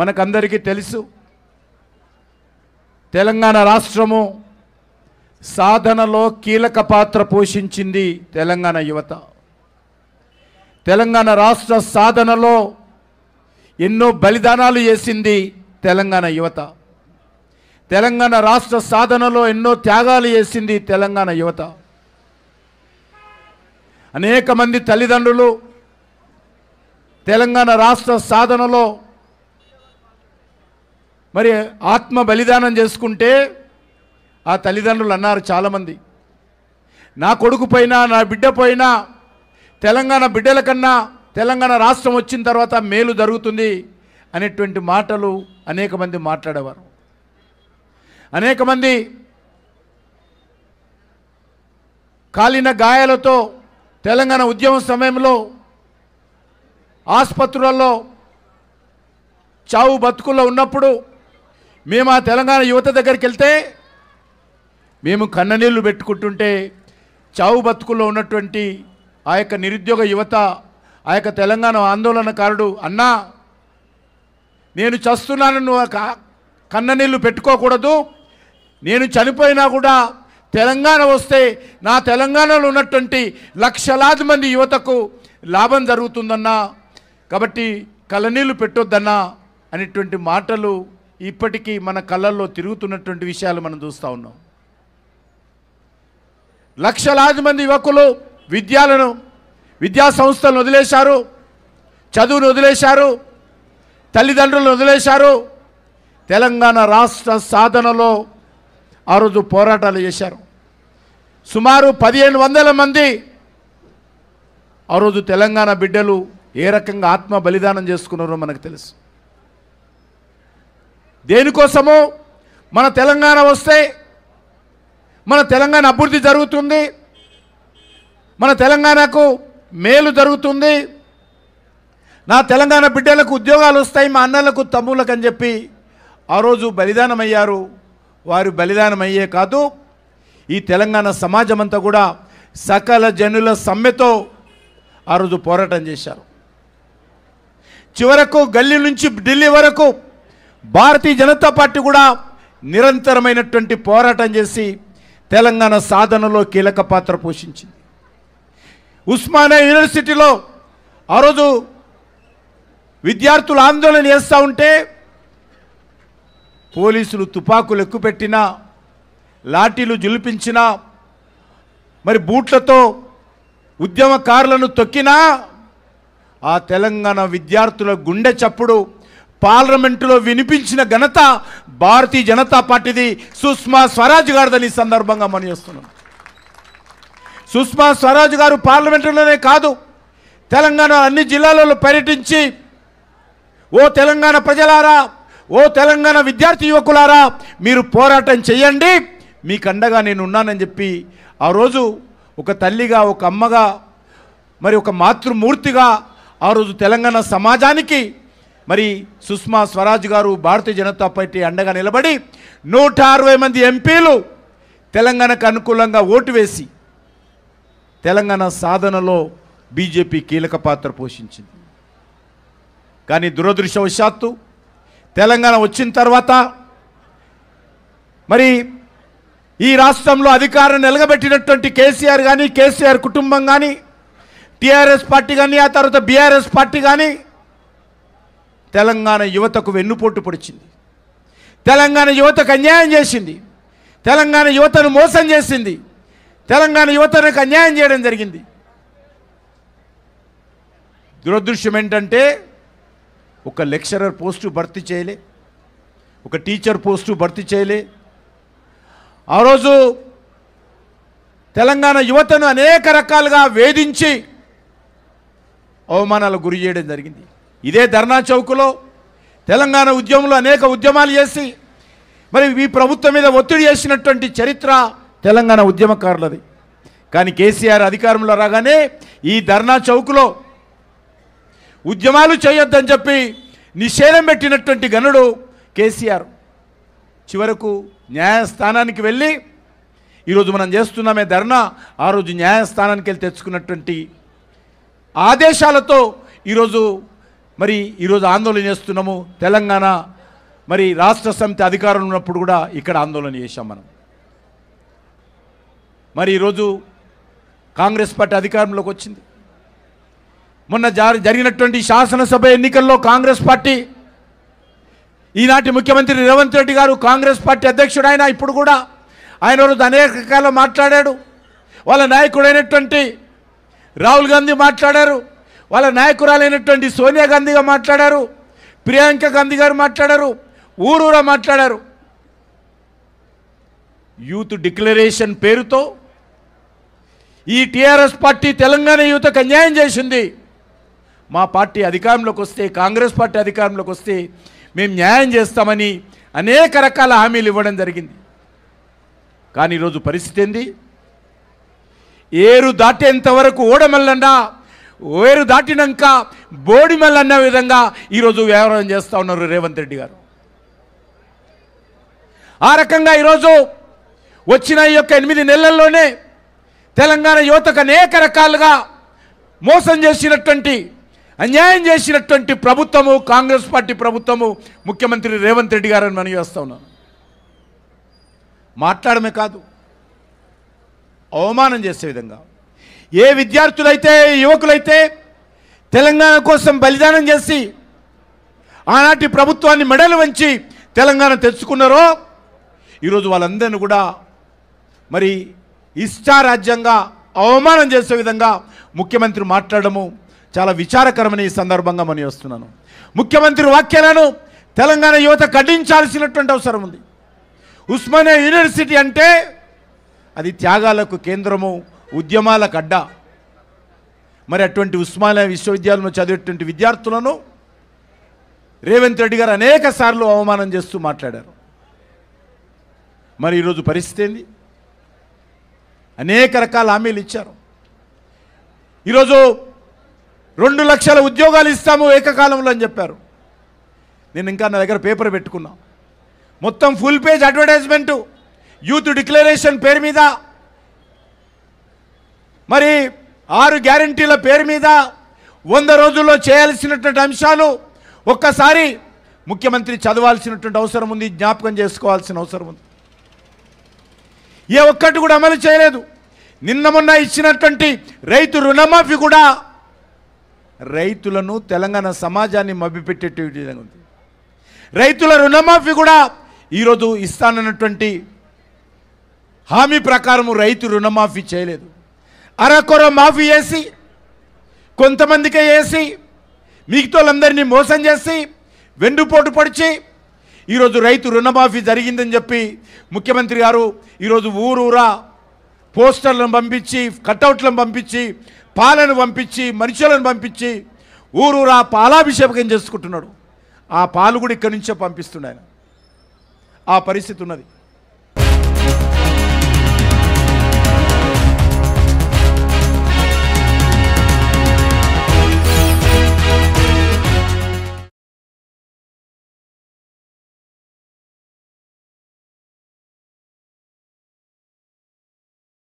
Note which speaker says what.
Speaker 1: మనకందరికీ తెలుసు తెలంగాణ రాష్ట్రము సాధనలో కీలక పాత్ర పోషించింది తెలంగాణ యువత తెలంగాణ రాష్ట్ర సాధనలో ఎన్నో బలిదానాలు చేసింది తెలంగాణ యువత తెలంగాణ రాష్ట్ర సాధనలో ఎన్నో త్యాగాలు చేసింది తెలంగాణ యువత అనేక మంది తల్లిదండ్రులు తెలంగాణ రాష్ట్ర సాధనలో మరి ఆత్మ బలిదానం చేసుకుంటే ఆ తల్లిదండ్రులు అన్నారు చాలామంది నా కొడుకు పైన నా బిడ్డ పైన తెలంగాణ బిడ్డల కన్నా తెలంగాణ రాష్ట్రం వచ్చిన తర్వాత మేలు జరుగుతుంది అనేటువంటి మాటలు అనేక మంది మాట్లాడేవారు అనేక మంది కాలిన గాయాలతో తెలంగాణ ఉద్యమం సమయంలో ఆసుపత్రులలో చావు బతుకుల్లో ఉన్నప్పుడు మేము ఆ తెలంగాణ యువత దగ్గరికి వెళ్తే మేము కన్ననీళ్లు పెట్టుకుంటుంటే చావు బతుకుల్లో ఉన్నటువంటి ఆ యొక్క నిరుద్యోగ యువత ఆ యొక్క తెలంగాణ ఆందోళనకారుడు అన్నా నేను చస్తున్నాను నువ్వు కన్ననీళ్లు పెట్టుకోకూడదు నేను చనిపోయినా కూడా తెలంగాణ వస్తే నా తెలంగాణలో ఉన్నటువంటి లక్షలాది మంది యువతకు లాభం జరుగుతుందన్నా కాబట్టి కలనీళ్ళు పెట్టొద్దన్నా అనేటువంటి మాటలు ఇప్పటికీ మన కళ్ళల్లో తిరుగుతున్నటువంటి విషయాలు మనం చూస్తూ ఉన్నాం లక్షలాది మంది యువకులు విద్యాలను విద్యా సంస్థలను వదిలేశారు చదువును వదిలేశారు తల్లిదండ్రులను వదిలేశారు తెలంగాణ రాష్ట్ర సాధనలో ఆ రోజు పోరాటాలు చేశారు సుమారు పదిహేను వందల మంది ఆ రోజు తెలంగాణ బిడ్డలు ఏ రకంగా ఆత్మ బలిదానం చేసుకున్నారో మనకు తెలుసు దేనికోసము మన తెలంగాణ వస్తే మన తెలంగాణ అభివృద్ధి జరుగుతుంది మన తెలంగాణకు మేలు జరుగుతుంది నా తెలంగాణ బిడ్డలకు ఉద్యోగాలు వస్తాయి మా అన్నలకు తమ్ములకు అని చెప్పి ఆ రోజు బలిదానమయ్యారు వారు బలిదానమయ్యే కాదు ఈ తెలంగాణ సమాజం అంతా కూడా సకల జనుల సమ్మెతో ఆ రోజు పోరాటం చేశారు చివరకు గల్లీ నుంచి ఢిల్లీ వరకు భారతీయ జనతా పార్టీ కూడా నిరంతరమైనటువంటి పోరాటం చేసి తెలంగాణ సాధనలో కీలక పాత్ర పోషించింది ఉస్మానియా యూనివర్సిటీలో ఆ రోజు విద్యార్థులు ఆందోళన చేస్తూ ఉంటే పోలీసులు తుపాకులు ఎక్కుపెట్టినా లాఠీలు జులిపించినా మరి బూట్లతో ఉద్యమకారులను తొక్కినా ఆ తెలంగాణ విద్యార్థుల గుండె చప్పుడు పార్లమెంటులో వినిపించిన ఘనత భారతీయ జనతా పార్టీది సుష్మా స్వరాజ్ గారిదని సందర్భంగా మనం చేస్తున్నాం సుష్మా స్వరాజ్ గారు పార్లమెంటులోనే కాదు తెలంగాణ అన్ని జిల్లాలలో పర్యటించి ఓ తెలంగాణ ప్రజలారా ఓ తెలంగాణ విద్యార్థి యువకులారా మీరు పోరాటం చేయండి మీకు అండగా నేను ఉన్నానని చెప్పి ఆ రోజు ఒక తల్లిగా ఒక అమ్మగా మరి ఒక మాతృమూర్తిగా ఆ రోజు తెలంగాణ సమాజానికి మరి సుష్మా స్వరాజ్ గారు భారతీయ జనతా పార్టీ అండగా నిలబడి నూట అరవై మంది ఎంపీలు తెలంగాణకు అనుకూలంగా ఓటు వేసి తెలంగాణ సాధనలో బీజేపీ కీలక పాత్ర పోషించింది కానీ దురదృష్టవశాత్తు తెలంగాణ వచ్చిన తర్వాత మరి ఈ రాష్ట్రంలో అధికారం నిలగబెట్టినటువంటి కేసీఆర్ కానీ కేసీఆర్ కుటుంబం కానీ టీఆర్ఎస్ పార్టీ కానీ ఆ తర్వాత బీఆర్ఎస్ పార్టీ కానీ తెలంగాణ యువతకు వెన్నుపోటు పొడిచింది తెలంగాణ యువతకు అన్యాయం చేసింది తెలంగాణ యువతను మోసం చేసింది తెలంగాణ యువతకు అన్యాయం చేయడం జరిగింది దురదృశ్యం ఏంటంటే ఒక లెక్చరర్ పోస్టు భర్తీ చేయలే ఒక టీచర్ పోస్టు భర్తీ చేయలే ఆ రోజు తెలంగాణ యువతను అనేక రకాలుగా వేధించి అవమానాలకు గురి చేయడం జరిగింది ఇదే ధర్నా చౌక్లో తెలంగాణ ఉద్యమంలో అనేక ఉద్యమాలు చేసి మరి ఈ ప్రభుత్వం మీద ఒత్తిడి చేసినటువంటి చరిత్ర తెలంగాణ ఉద్యమకారులది కానీ కేసీఆర్ అధికారంలో రాగానే ఈ ధర్నా చౌక్లో ఉద్యమాలు చేయొద్దని చెప్పి నిషేధం పెట్టినటువంటి గనుడు కేసీఆర్ చివరకు న్యాయస్థానానికి వెళ్ళి ఈరోజు మనం చేస్తున్నామే ధర్నా ఆ రోజు న్యాయస్థానానికి వెళ్ళి తెచ్చుకున్నటువంటి ఆదేశాలతో ఈరోజు మరి ఈరోజు ఆందోళన చేస్తున్నాము తెలంగాణ మరి రాష్ట్ర సమితి అధికారంలో ఉన్నప్పుడు కూడా ఇక్కడ ఆందోళన చేశాం మనం మరి ఈరోజు కాంగ్రెస్ పార్టీ అధికారంలోకి వచ్చింది మొన్న జరిగినటువంటి శాసనసభ ఎన్నికల్లో కాంగ్రెస్ పార్టీ ఈనాటి ముఖ్యమంత్రి రేవంత్ రెడ్డి గారు కాంగ్రెస్ పార్టీ అధ్యక్షుడు ఆయన ఇప్పుడు కూడా ఆయన రోజు అనేక రకాల మాట్లాడాడు వాళ్ళ నాయకుడైనటువంటి రాహుల్ గాంధీ మాట్లాడారు వాళ్ళ నాయకురాలైనటువంటి సోనియా గాంధీగా మాట్లాడారు ప్రియాంక గాంధీ గారు మాట్లాడారు ఊరూరా మాట్లాడారు యూత్ డిక్లరేషన్ పేరుతో ఈ టీఆర్ఎస్ పార్టీ తెలంగాణ యూత్కి అన్యాయం చేసింది మా పార్టీ అధికారంలోకి వస్తే కాంగ్రెస్ పార్టీ అధికారంలోకి వస్తే మేము న్యాయం చేస్తామని అనేక రకాల హామీలు ఇవ్వడం జరిగింది కానీ ఈరోజు పరిస్థితి ఏంది ఏరు దాటేంతవరకు వరకు ఓడమల్లండా వేరు దాటినాక బోడిమల్ అన్న విధంగా ఈరోజు వ్యవహారం చేస్తూ ఉన్నారు రేవంత్ రెడ్డి గారు ఆ రకంగా ఈరోజు వచ్చిన ఈ యొక్క ఎనిమిది నెలల్లోనే తెలంగాణ యువతకు అనేక రకాలుగా మోసం చేసినటువంటి అన్యాయం చేసినటువంటి ప్రభుత్వము కాంగ్రెస్ పార్టీ ప్రభుత్వము ముఖ్యమంత్రి రేవంత్ రెడ్డి గారని మనం చేస్తా ఉన్నాను మాట్లాడమే కాదు అవమానం చేసే విధంగా ఏ విద్యార్థులైతే యువకులైతే తెలంగాణ కోసం బలిదానం చేసి ఆనాటి ప్రభుత్వాన్ని మెడలు వంచి తెలంగాణ తెచ్చుకున్నారో ఈరోజు వాళ్ళందరినీ కూడా మరి ఇష్టారాజ్యంగా అవమానం చేసే విధంగా ముఖ్యమంత్రి మాట్లాడము చాలా విచారకరమని ఈ సందర్భంగా మనం వస్తున్నాను ముఖ్యమంత్రి వాక్యాలను తెలంగాణ యువత ఖండించాల్సినటువంటి అవసరం ఉంది ఉస్మానియా యూనివర్సిటీ అంటే అది త్యాగాలకు కేంద్రము ఉద్యమాల గడ్డ మరి అటువంటి ఉస్మానియా విశ్వవిద్యాలయంలో చదివేటువంటి విద్యార్థులను రేవంత్ రెడ్డి గారు అనేక సార్లు అవమానం చేస్తూ మాట్లాడారు మరి ఈరోజు పరిస్థితి ఏంది అనేక రకాల హామీలు ఇచ్చారు ఈరోజు రెండు లక్షల ఉద్యోగాలు ఇస్తాము ఏకకాలంలో అని చెప్పారు నేను ఇంకా నా దగ్గర పేపర్ పెట్టుకున్నా మొత్తం full page advertisement youth declaration పేరు మీద మరి ఆరు గ్యారంటీల పేరు మీద వంద రోజుల్లో చేయాల్సినటువంటి అంశాలు ఒక్కసారి ముఖ్యమంత్రి చదవాల్సినటువంటి అవసరం ఉంది జ్ఞాపకం చేసుకోవాల్సిన అవసరం ఉంది ఏ ఒక్కటి కూడా అమలు చేయలేదు నిన్న మొన్న ఇచ్చినటువంటి రైతు రుణమాఫీ కూడా రైతులను తెలంగాణ సమాజాన్ని మభ్యపెట్టేట విధంగా ఉంది రైతుల రుణమాఫీ కూడా ఈరోజు ఇస్తానన్నటువంటి హామీ ప్రకారము రైతు రుణమాఫీ చేయలేదు అరకొర మాఫీ చేసి కొంతమందికే వేసి మిగతాలందరినీ మోసం చేసి వెండుపోటు పడిచి ఈరోజు రైతు రుణమాఫీ జరిగిందని చెప్పి ముఖ్యమంత్రి గారు ఈరోజు ఊరూరా పోస్టర్లను పంపించి కట్అవుట్లను పంపించి పాలను పంపించి మనుషులను పంపించి ఊరూరా పాలాభిషేకం చేసుకుంటున్నాడు ఆ పాలు కూడా ఇక్కడి నుంచే పంపిస్తున్నాడు ఆ పరిస్థితి ఉన్నది